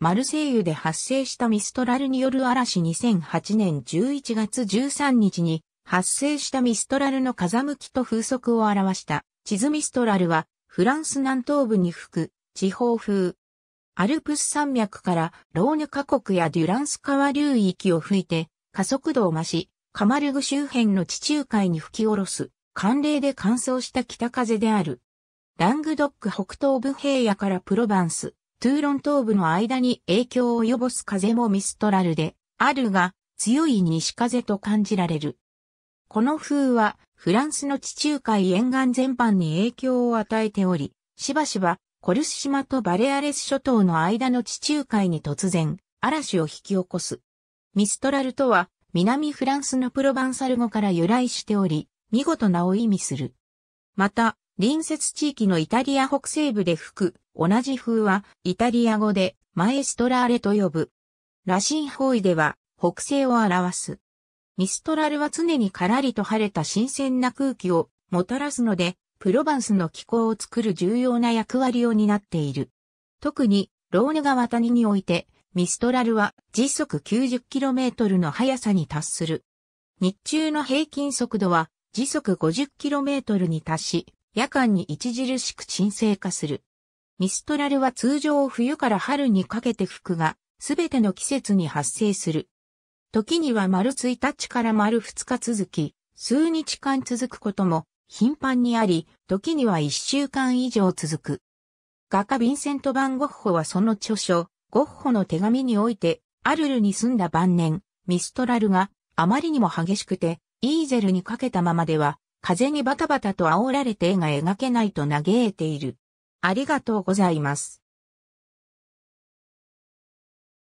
マルセイユで発生したミストラルによる嵐2008年11月13日に発生したミストラルの風向きと風速を表した地図ミストラルはフランス南東部に吹く地方風。アルプス山脈からローヌ河国やデュランス川流域を吹いて加速度を増し、カマルグ周辺の地中海に吹き下ろす寒冷で乾燥した北風である。ラングドック北東部平野からプロバンス、トゥーロン東部の間に影響を及ぼす風もミストラルで、あるが、強い西風と感じられる。この風は、フランスの地中海沿岸全般に影響を与えており、しばしば、コルス島とバレアレス諸島の間の地中海に突然、嵐を引き起こす。ミストラルとは、南フランスのプロバンサル語から由来しており、見事なを意味する。また、隣接地域のイタリア北西部で吹く、同じ風は、イタリア語で、マエストラーレと呼ぶ。ラシン方位では、北西を表す。ミストラルは常にカラリと晴れた新鮮な空気をもたらすので、プロバンスの気候を作る重要な役割を担っている。特に、ローヌ川谷において、ミストラルは時速 90km の速さに達する。日中の平均速度は時速 50km に達し、夜間に著しく沈静化する。ミストラルは通常冬から春にかけて吹くが、すべての季節に発生する。時には丸1日から丸2日続き、数日間続くことも頻繁にあり、時には1週間以上続く。画家ヴィンセント・バン・ゴッホはその著書、ゴッホの手紙において、アルルに住んだ晩年、ミストラルがあまりにも激しくて、イーゼルにかけたままでは風にバタバタと煽られて絵が描けないと嘆いている。ありがとうございます。